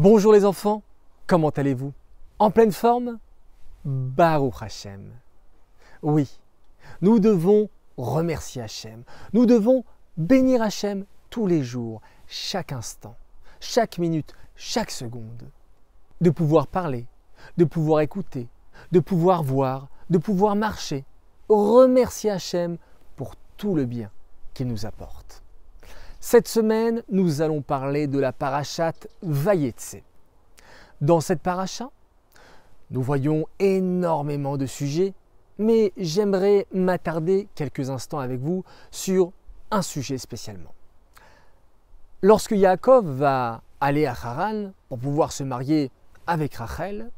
Bonjour les enfants, comment allez-vous En pleine forme Baruch Hashem. Oui, nous devons remercier Hashem, nous devons bénir Hashem tous les jours, chaque instant, chaque minute, chaque seconde. De pouvoir parler, de pouvoir écouter, de pouvoir voir, de pouvoir marcher. Remercier Hachem pour tout le bien qu'il nous apporte. Cette semaine, nous allons parler de la parachate Vayetse. Dans cette paracha, nous voyons énormément de sujets, mais j'aimerais m'attarder quelques instants avec vous sur un sujet spécialement. Lorsque Yaakov va aller à Haran pour pouvoir se marier avec Rachel,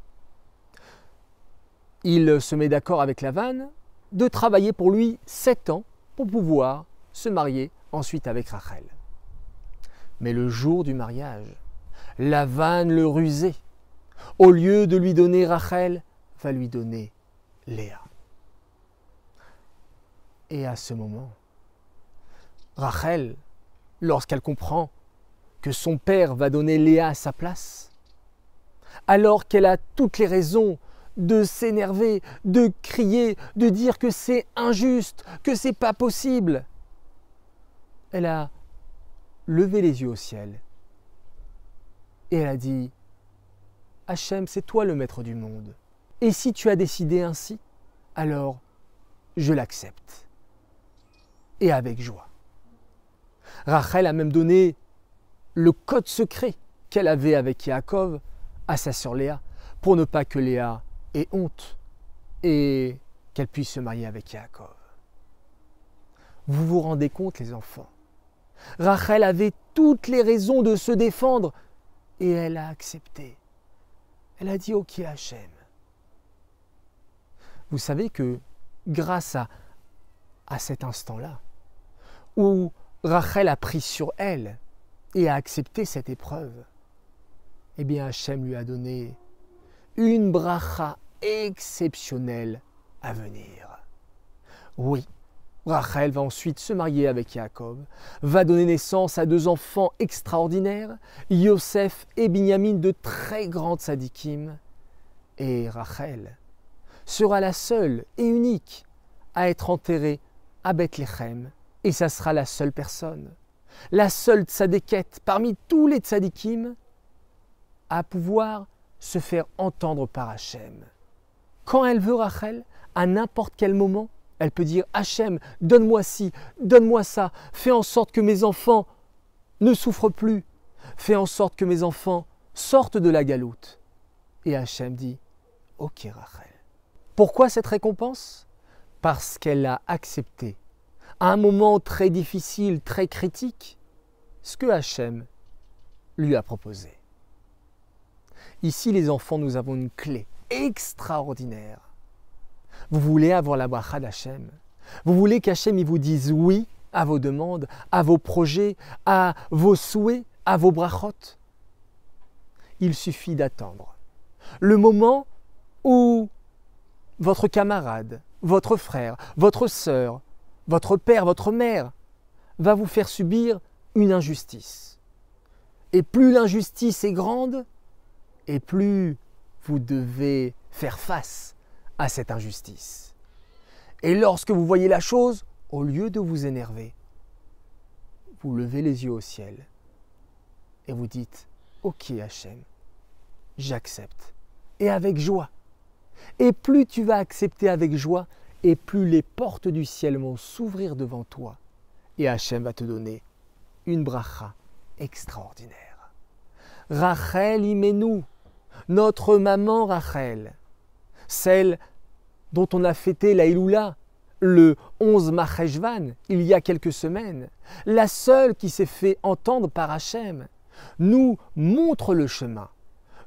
il se met d'accord avec Lavan de travailler pour lui sept ans pour pouvoir se marier ensuite avec Rachel. Mais le jour du mariage, vanne le rusé, au lieu de lui donner Rachel, va lui donner Léa. Et à ce moment, Rachel, lorsqu'elle comprend que son père va donner Léa à sa place, alors qu'elle a toutes les raisons de s'énerver, de crier, de dire que c'est injuste, que c'est pas possible, elle a levé les yeux au ciel et elle a dit Hachem, c'est toi le maître du monde. Et si tu as décidé ainsi, alors je l'accepte. Et avec joie. Rachel a même donné le code secret qu'elle avait avec Yaakov à sa sœur Léa, pour ne pas que Léa ait honte et qu'elle puisse se marier avec Yaakov. Vous vous rendez compte, les enfants Rachel avait toutes les raisons de se défendre et elle a accepté. Elle a dit Ok Hachem. Vous savez que grâce à, à cet instant-là, où Rachel a pris sur elle et a accepté cette épreuve, eh bien Hachem lui a donné une bracha exceptionnelle à venir. Oui, Rachel va ensuite se marier avec Jacob, va donner naissance à deux enfants extraordinaires, Yosef et Binyamin de très grandes sadikim. Et Rachel sera la seule et unique à être enterrée à Bethlehem. et ça sera la seule personne, la seule tzadékette parmi tous les tzadikim à pouvoir se faire entendre par Hachem. Quand elle veut Rachel, à n'importe quel moment, elle peut dire Hachem, donne-moi ci, donne-moi ça, fais en sorte que mes enfants ne souffrent plus, fais en sorte que mes enfants sortent de la galoute. Et Hachem dit Ok, Rachel. Pourquoi cette récompense Parce qu'elle a accepté, à un moment très difficile, très critique, ce que Hachem lui a proposé. Ici, les enfants, nous avons une clé extraordinaire vous voulez avoir la bracha d'Hachem. Vous voulez qu'Hachem vous dise oui à vos demandes, à vos projets, à vos souhaits, à vos brachot. Il suffit d'attendre. Le moment où votre camarade, votre frère, votre sœur, votre père, votre mère va vous faire subir une injustice. Et plus l'injustice est grande, et plus vous devez faire face à cette injustice. Et lorsque vous voyez la chose, au lieu de vous énerver, vous levez les yeux au ciel et vous dites Ok Hachem, j'accepte. Et avec joie. Et plus tu vas accepter avec joie, et plus les portes du ciel vont s'ouvrir devant toi. Et Hachem va te donner une bracha extraordinaire. Rachel nous, notre maman Rachel, celle dont on a fêté la Iloula le 11 Maheshvan, il y a quelques semaines, la seule qui s'est fait entendre par Hachem, nous montre le chemin,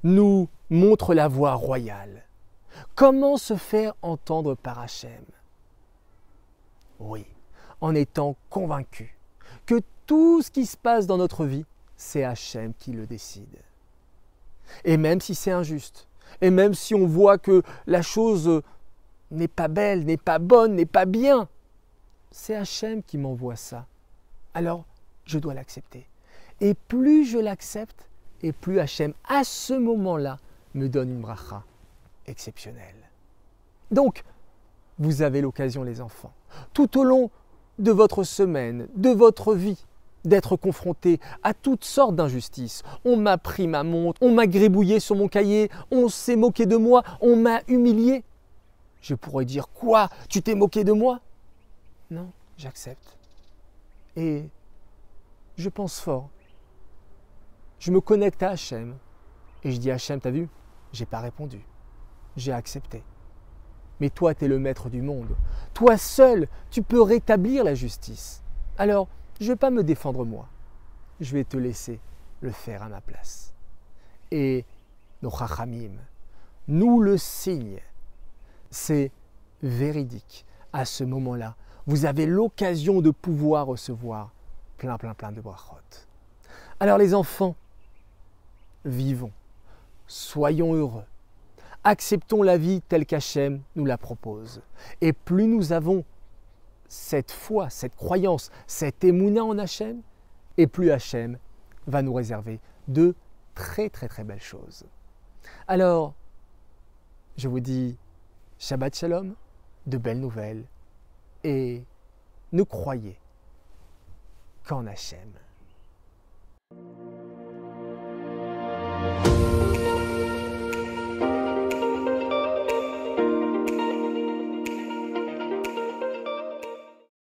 nous montre la voie royale. Comment se faire entendre par Hachem Oui, en étant convaincu que tout ce qui se passe dans notre vie, c'est Hachem qui le décide. Et même si c'est injuste, et même si on voit que la chose n'est pas belle, n'est pas bonne, n'est pas bien. C'est Hachem qui m'envoie ça. Alors, je dois l'accepter. Et plus je l'accepte, et plus Hachem, à ce moment-là, me donne une bracha exceptionnelle. Donc, vous avez l'occasion, les enfants, tout au long de votre semaine, de votre vie, d'être confronté à toutes sortes d'injustices. On m'a pris ma montre, on m'a gribouillé sur mon cahier, on s'est moqué de moi, on m'a humilié je pourrais dire quoi Tu t'es moqué de moi Non, j'accepte. Et je pense fort. Je me connecte à Hachem. Et je dis Hachem, t'as vu J'ai pas répondu. J'ai accepté. Mais toi, tu es le maître du monde. Toi seul, tu peux rétablir la justice. Alors, je ne vais pas me défendre moi. Je vais te laisser le faire à ma place. Et nos chachamim nous le signe c'est véridique à ce moment-là. Vous avez l'occasion de pouvoir recevoir plein, plein, plein de brachot. Alors les enfants, vivons, soyons heureux, acceptons la vie telle qu'Hachem nous la propose. Et plus nous avons cette foi, cette croyance, cet émouna en Hachem, et plus Hachem va nous réserver de très très très belles choses. Alors, je vous dis Shabbat Shalom, de belles nouvelles, et ne croyez qu'en Hashem.